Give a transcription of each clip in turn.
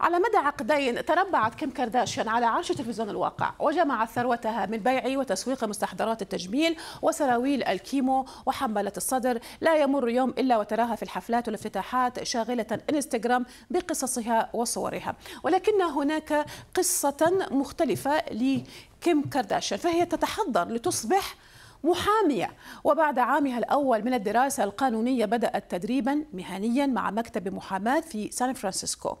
على مدى عقدين تربعت كيم كارداشيان على عرش تلفزيون الواقع وجمعت ثروتها من بيع وتسويق مستحضرات التجميل وسراويل الكيمو وحملة الصدر لا يمر يوم إلا وتراها في الحفلات والافتتاحات شاغلة إنستغرام بقصصها وصورها ولكن هناك قصة مختلفة لكيم كارداشيان فهي تتحضر لتصبح محامية وبعد عامها الأول من الدراسة القانونية بدأت تدريبا مهنيا مع مكتب محاماة في سان فرانسيسكو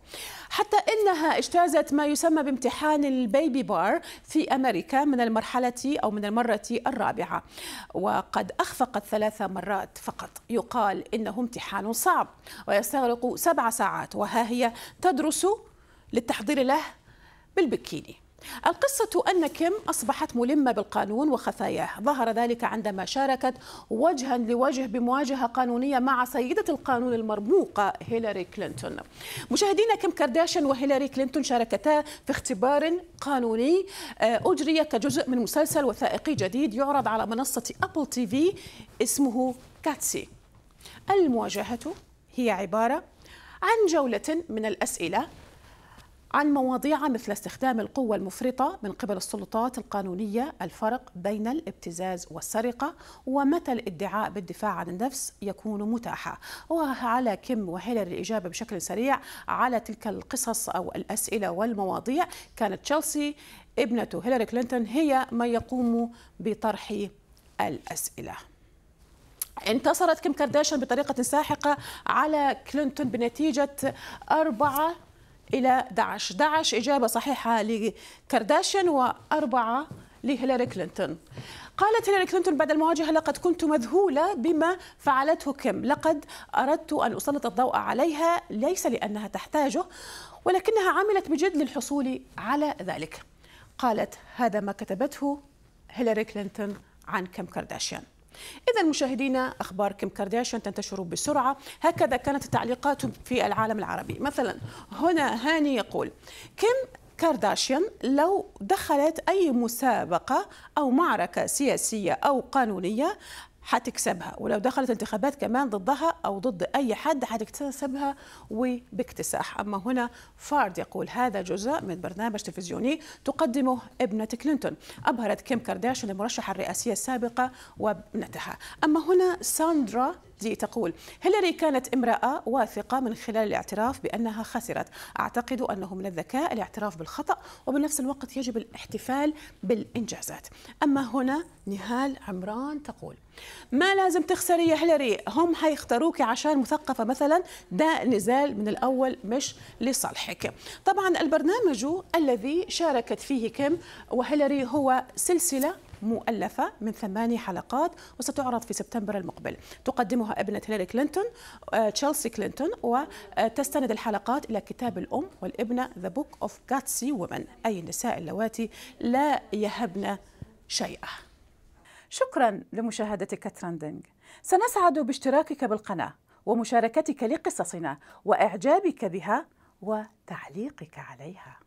حتى إنها اجتازت ما يسمى بامتحان البيبي بار في أمريكا من المرحلة أو من المرة الرابعة وقد أخفقت ثلاث مرات فقط يقال إنه امتحان صعب ويستغرق سبع ساعات وها هي تدرس للتحضير له بالبكيني القصة أن كيم أصبحت ملمة بالقانون وخفاياه ظهر ذلك عندما شاركت وجها لوجه بمواجهة قانونية مع سيدة القانون المرموقة هيلاري كلينتون مشاهدينا كيم كارداشيان وهيلاري كلينتون شاركتا في اختبار قانوني آه، أجري كجزء من مسلسل وثائقي جديد يعرض على منصة أبل تي في اسمه كاتسي المواجهة هي عبارة عن جولة من الأسئلة عن مواضيع مثل استخدام القوة المفرطة من قبل السلطات القانونية الفرق بين الابتزاز والسرقة ومتى الادعاء بالدفاع عن النفس يكون متاحا وعلى كم وهيلر الإجابة بشكل سريع على تلك القصص أو الأسئلة والمواضيع كانت تشيلسي ابنة هيلاري كلينتون هي من يقوم بطرح الأسئلة انتصرت كيم كارداشيان بطريقة ساحقة على كلينتون بنتيجة أربعة إلى داعش داعش إجابة صحيحة لكارداشيان وأربعة لهيلاري كلينتون قالت هيلاري كلينتون بعد المواجهة لقد كنت مذهولة بما فعلته كيم لقد أردت أن أسلط الضوء عليها ليس لأنها تحتاجه ولكنها عملت بجد للحصول على ذلك قالت هذا ما كتبته هيلاري كلينتون عن كيم كارداشيان إذا مشاهدينا أخبار كيم كارداشيان تنتشر بسرعة هكذا كانت التعليقات في العالم العربي مثلا هنا هاني يقول كيم كارداشيان لو دخلت أي مسابقة أو معركة سياسية أو قانونية حتكسبها ولو دخلت انتخابات كمان ضدها او ضد اي حد حتكتسبها وباكتساح اما هنا فارد يقول هذا جزء من برنامج تلفزيوني تقدمه ابنه كلينتون ابهرت كيم كارداشيان المرشحه الرئاسيه السابقه وابنتها اما هنا ساندرا دي تقول هيلاري كانت امرأة واثقة من خلال الاعتراف بأنها خسرت أعتقد أنه من الذكاء الاعتراف بالخطأ وبنفس الوقت يجب الاحتفال بالإنجازات أما هنا نهال عمران تقول ما لازم تخسري يا هيلاري هم هيختاروك عشان مثقفة مثلا ده نزال من الأول مش لصالحك طبعا البرنامج الذي شاركت فيه كيم وهيلاري هو سلسلة مؤلفة من ثماني حلقات وستعرض في سبتمبر المقبل تقدمها ابنة هيلاري كلينتون آه، تشيلسي كلينتون وتستند آه، الحلقات إلى كتاب الأم والابنة The Book of Gutsy Women أي النساء اللواتي لا يهبن شيئا شكرا لمشاهدتك ترندنج سنسعد باشتراكك بالقناة ومشاركتك لقصصنا وإعجابك بها وتعليقك عليها